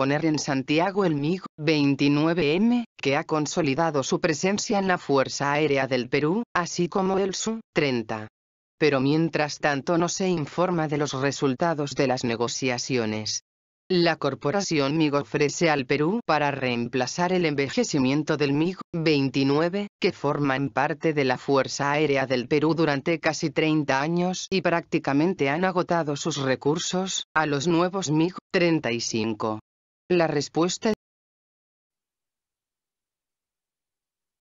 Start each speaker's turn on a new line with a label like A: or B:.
A: poner en Santiago el MiG-29M, que ha consolidado su presencia en la Fuerza Aérea del Perú, así como el Su-30. Pero mientras tanto no se informa de los resultados de las negociaciones. La corporación MIG ofrece al Perú para reemplazar el envejecimiento del MIG-29, que forma en parte de la Fuerza Aérea del Perú durante casi 30 años y prácticamente han agotado sus recursos, a los nuevos MIG-35. La respuesta